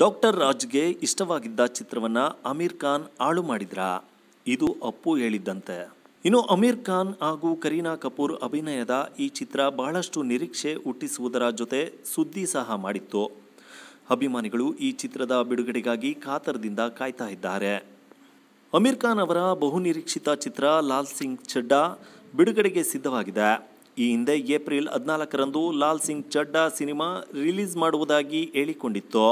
doctor ರಾಜ್ಗೆ ಇಷ್ಟವಾಗಿದ್ದ ಚಿತ್ರವನ್ನು ಅಮೀರ್ ಖಾನ್ ಆಳು ಮಾಡಿದ್ರ ಇದು ಅಪ್ಪು ಹೇಳಿದ್ದಂತೆ ಇನ್ನು ಅಮೀರ್ ಖಾನ್ ಹಾಗೂ ಕರೀನಾ ಕಪೂರ್ ಅಭಿನಯದ ಈ ಚಿತ್ರ ಬಹಳಷ್ಟು ನಿರೀಕ್ಷೆ ಹುಟ್ಟಿಸುವುದರ ಜೊತೆ ಸುದ್ದಿ ಸಹ ಮಾಡಿತ್ತು ಅಭಿಮಾನಿಗಳು ಈ ಚಿತ್ರದ ಬಿಡುಗಡೆಗಾಗಿ ಕಾತರದಿಂದ ಕಾಯ್ತಾ ಇದ್ದಾರೆ ಅಮೀರ್ ಖಾನ್ ಅವರ ಬಹುನಿರೀಕ್ಷಿತ ಚಿತ್ರ ಲಾಲ್ ಸಿಂಗ್ ಚಡ್ಡಾ ಬಿಡುಗಡೆಗೆ ಸಿದ್ಧವಾಗಿದೆ ಈ ಹಿಂದೆ ಏಪ್ರಿಲ್ ಹದಿನಾಲ್ಕರಂದು ಲಾಲ್ ಸಿಂಗ್ ಚಡ್ಡಾ ಸಿನಿಮಾ ರಿಲೀಸ್ ಮಾಡುವುದಾಗಿ ಹೇಳಿಕೊಂಡಿತ್ತು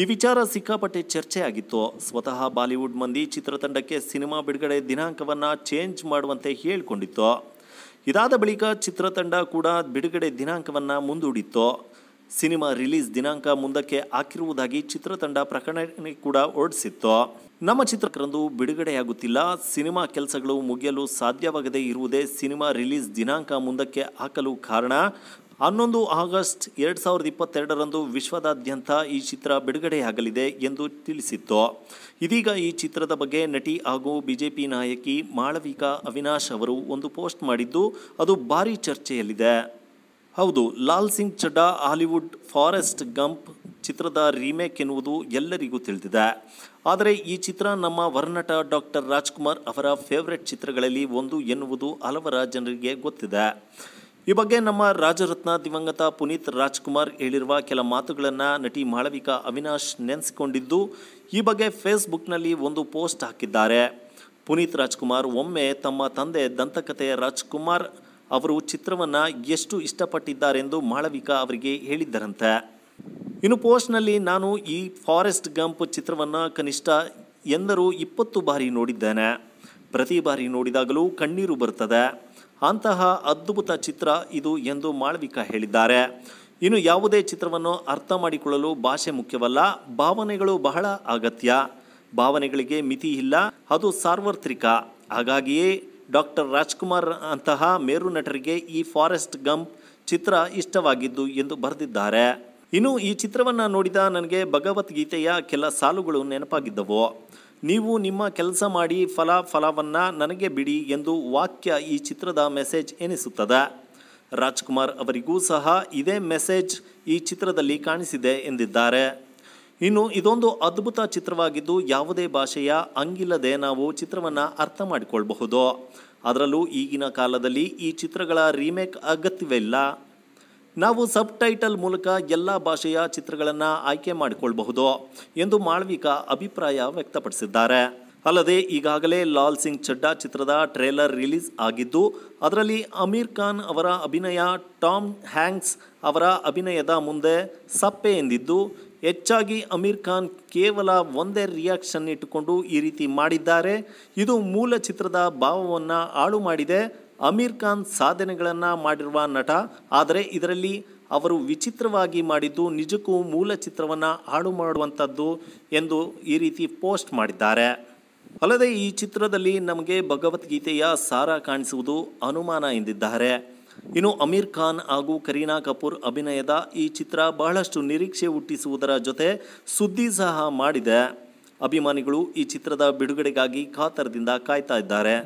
ಈ ವಿಚಾರ ಸಿಕ್ಕಾಪಟ್ಟೆ ಚರ್ಚೆಯಾಗಿತ್ತು ಸ್ವತಃ ಬಾಲಿವುಡ್ ಮಂದಿ ಚಿತ್ರತಂಡಕ್ಕೆ ಸಿನಿಮಾ ಬಿಡುಗಡೆ ದಿನಾಂಕವನ್ನು ಚೇಂಜ್ ಮಾಡುವಂತೆ ಹೇಳಿಕೊಂಡಿತ್ತು ಇದಾದ ಬಳಿಕ ಚಿತ್ರತಂಡ ಕೂಡ ಬಿಡುಗಡೆ ದಿನಾಂಕವನ್ನು ಮುಂದೂಡಿತ್ತು ಸಿನಿಮಾ ರಿಲೀಸ್ ದಿನಾಂಕ ಮುಂದಕ್ಕೆ ಹಾಕಿರುವುದಾಗಿ ಚಿತ್ರತಂಡ ಪ್ರಕಟಣೆ ಕೂಡ ಹೊರಡಿಸಿತ್ತು ನಮ್ಮ ಚಿತ್ರಕರಂದು ಬಿಡುಗಡೆಯಾಗುತ್ತಿಲ್ಲ ಸಿನಿಮಾ ಕೆಲಸಗಳು ಮುಗಿಯಲು ಸಾಧ್ಯವಾಗದೇ ಇರುವುದೇ ಸಿನಿಮಾ ರಿಲೀಸ್ ದಿನಾಂಕ ಮುಂದಕ್ಕೆ ಹಾಕಲು ಕಾರಣ ಹನ್ನೊಂದು ಆಗಸ್ಟ್ ಎರಡು ಸಾವಿರದ ಇಪ್ಪತ್ತೆರಡರಂದು ವಿಶ್ವದಾದ್ಯಂತ ಈ ಚಿತ್ರ ಬಿಡುಗಡೆಯಾಗಲಿದೆ ಎಂದು ತಿಳಿಸಿತ್ತು ಇದೀಗ ಈ ಚಿತ್ರದ ಬಗ್ಗೆ ನಟಿ ಹಾಗೂ ಬಿಜೆಪಿ ನಾಯಕಿ ಮಾಳವಿಕಾ ಅವಿನಾಶ್ ಅವರು ಒಂದು ಪೋಸ್ಟ್ ಮಾಡಿದ್ದು ಅದು ಭಾರೀ ಚರ್ಚೆಯಲ್ಲಿದೆ ಹೌದು Lal Singh Chaddha Hollywood Forrest Gump ಚಿತ್ರದ ರೀಮೇಕ್ ಎನ್ನುವುದು ಎಲ್ಲರಿಗೂ ತಿಳಿದಿದೆ ಆದರೆ ಈ ಚಿತ್ರ ನಮ್ಮ ವರ್ನಟ ಡಾಕ್ಟರ್ ರಾಜ್ಕುಮಾರ್ ಅವರ ಫೇವ್ರೆಟ್ ಚಿತ್ರಗಳಲ್ಲಿ ಒಂದು ಎನ್ನುವುದು ಹಲವರ ಜನರಿಗೆ ಗೊತ್ತಿದೆ ಈ ಬಗ್ಗೆ ನಮ್ಮ ರಾಜರತ್ನ ದಿವಂಗತ ಪುನೀತ್ ರಾಜ್ಕುಮಾರ್ ಹೇಳಿರುವ ಕೆಲ ಮಾತುಗಳನ್ನು ನಟಿ ಮಾಳವಿಕಾ ಅವಿನಾಶ್ ನೆನೆಸಿಕೊಂಡಿದ್ದು ಈ ಬಗ್ಗೆ ಫೇಸ್ಬುಕ್ನಲ್ಲಿ ಒಂದು ಪೋಸ್ಟ್ ಹಾಕಿದ್ದಾರೆ ಪುನೀತ್ ರಾಜ್ಕುಮಾರ್ ಒಮ್ಮೆ ತಮ್ಮ ತಂದೆ ದಂತಕಥೆಯ ರಾಜ್ಕುಮಾರ್ ಅವರು ಚಿತ್ರವನ್ನು ಎಷ್ಟು ಇಷ್ಟಪಟ್ಟಿದ್ದಾರೆಂದು ಮಾಳವಿಕಾ ಅವರಿಗೆ ಹೇಳಿದ್ದರಂತೆ ಇನ್ನು ಪೋಸ್ಟ್ನಲ್ಲಿ ನಾನು ಈ ಫಾರೆಸ್ಟ್ ಗಂಪ್ ಚಿತ್ರವನ್ನು ಕನಿಷ್ಠ ಎಂದರೂ ಇಪ್ಪತ್ತು ಬಾರಿ ನೋಡಿದ್ದೇನೆ ಪ್ರತಿ ಬಾರಿ ನೋಡಿದಾಗಲೂ ಕಣ್ಣೀರು ಬರುತ್ತದೆ ಅಂತಹ ಅದ್ಭುತ ಚಿತ್ರ ಇದು ಎಂದು ಮಾಳ್ವಿಕಾ ಹೇಳಿದ್ದಾರೆ ಇನ್ನು ಯಾವುದೇ ಚಿತ್ರವನ್ನು ಅರ್ಥ ಮಾಡಿಕೊಳ್ಳಲು ಭಾಷೆ ಮುಖ್ಯವಲ್ಲ ಭಾವನೆಗಳು ಬಹಳ ಅಗತ್ಯ ಭಾವನೆಗಳಿಗೆ ಮಿತಿ ಇಲ್ಲ ಅದು ಸಾರ್ವತ್ರಿಕ ಹಾಗಾಗಿಯೇ ಡಾಕ್ಟರ್ ರಾಜ್ಕುಮಾರ್ ಅಂತಹ ಮೇರು ನಟರಿಗೆ ಈ ಫಾರೆಸ್ಟ್ ಗಂಪ್ ಚಿತ್ರ ಇಷ್ಟವಾಗಿದ್ದು ಎಂದು ಬರೆದಿದ್ದಾರೆ ಇನ್ನು ಈ ಚಿತ್ರವನ್ನು ನೋಡಿದ ನನಗೆ ಭಗವದ್ಗೀತೆಯ ಕೆಲ ಸಾಲುಗಳು ನೆನಪಾಗಿದ್ದವು ನೀವು ನಿಮ್ಮ ಕೆಲಸ ಮಾಡಿ ಫಲ ಫಲವನ್ನು ನನಗೆ ಬಿಡಿ ಎಂದು ವಾಕ್ಯ ಈ ಚಿತ್ರದ ಮೆಸೇಜ್ ಎನಿಸುತ್ತದೆ ರಾಜ್ಕುಮಾರ್ ಅವರಿಗೂ ಸಹ ಇದೇ ಮೆಸೇಜ್ ಈ ಚಿತ್ರದಲ್ಲಿ ಕಾಣಿಸಿದೆ ಎಂದಿದ್ದಾರೆ ಇನ್ನು ಇದೊಂದು ಅದ್ಭುತ ಚಿತ್ರವಾಗಿದ್ದು ಯಾವುದೇ ಭಾಷೆಯ ಅಂಗಿಲ್ಲದೆ ನಾವು ಚಿತ್ರವನ್ನು ಅರ್ಥ ಮಾಡಿಕೊಳ್ಬಹುದು ಅದರಲ್ಲೂ ಈಗಿನ ಕಾಲದಲ್ಲಿ ಈ ಚಿತ್ರಗಳ ರೀಮೇಕ್ ಅಗತ್ಯವಿಲ್ಲ ನಾವು ಸಬ್ ಟೈಟಲ್ ಮೂಲಕ ಎಲ್ಲ ಭಾಷೆಯ ಚಿತ್ರಗಳನ್ನು ಆಯ್ಕೆ ಮಾಡಿಕೊಳ್ಳಬಹುದು ಎಂದು ಮಾಳ್ವಿಕಾ ಅಭಿಪ್ರಾಯ ವ್ಯಕ್ತಪಡಿಸಿದ್ದಾರೆ ಅಲ್ಲದೆ ಈಗಾಗಲೇ ಲಾಲ್ ಸಿಂಗ್ ಚಡ್ಡಾ ಚಿತ್ರದ ಟ್ರೇಲರ್ ರಿಲೀಸ್ ಆಗಿದ್ದು ಅದರಲ್ಲಿ ಅಮೀರ್ ಖಾನ್ ಅವರ ಅಭಿನಯ ಟಾಮ್ ಹ್ಯಾಂಕ್ಸ್ ಅವರ ಅಭಿನಯದ ಮುಂದೆ ಸಪ್ಪೆ ಎಂದಿದ್ದು ಹೆಚ್ಚಾಗಿ ಅಮೀರ್ ಖಾನ್ ಕೇವಲ ಒಂದೇ ರಿಯಾಕ್ಷನ್ ಇಟ್ಟುಕೊಂಡು ಈ ರೀತಿ ಮಾಡಿದ್ದಾರೆ ಇದು ಮೂಲ ಚಿತ್ರದ ಭಾವವನ್ನು ಹಾಳು ಮಾಡಿದೆ ಅಮೀರ್ ಖಾನ್ ಸಾಧನೆಗಳನ್ನು ಮಾಡಿರುವ ನಟ ಆದರೆ ಇದರಲ್ಲಿ ಅವರು ವಿಚಿತ್ರವಾಗಿ ಮಾಡಿದ್ದು ನಿಜಕ್ಕೂ ಮೂಲ ಚಿತ್ರವನ್ನು ಹಾಡು ಮಾಡುವಂಥದ್ದು ಎಂದು ಈ ರೀತಿ ಪೋಸ್ಟ್ ಮಾಡಿದ್ದಾರೆ ಅಲ್ಲದೆ ಈ ಚಿತ್ರದಲ್ಲಿ ನಮಗೆ ಭಗವದ್ಗೀತೆಯ ಸಾರ ಕಾಣಿಸುವುದು ಅನುಮಾನ ಎಂದಿದ್ದಾರೆ ಇನ್ನು ಅಮೀರ್ ಖಾನ್ ಹಾಗೂ ಕರೀನಾ ಕಪೂರ್ ಅಭಿನಯದ ಈ ಚಿತ್ರ ಬಹಳಷ್ಟು ನಿರೀಕ್ಷೆ ಹುಟ್ಟಿಸುವುದರ ಜೊತೆ ಸುದ್ದಿ ಸಹ ಮಾಡಿದೆ ಅಭಿಮಾನಿಗಳು ಈ ಚಿತ್ರದ ಬಿಡುಗಡೆಗಾಗಿ ಕಾತರದಿಂದ ಕಾಯ್ತಾ ಇದ್ದಾರೆ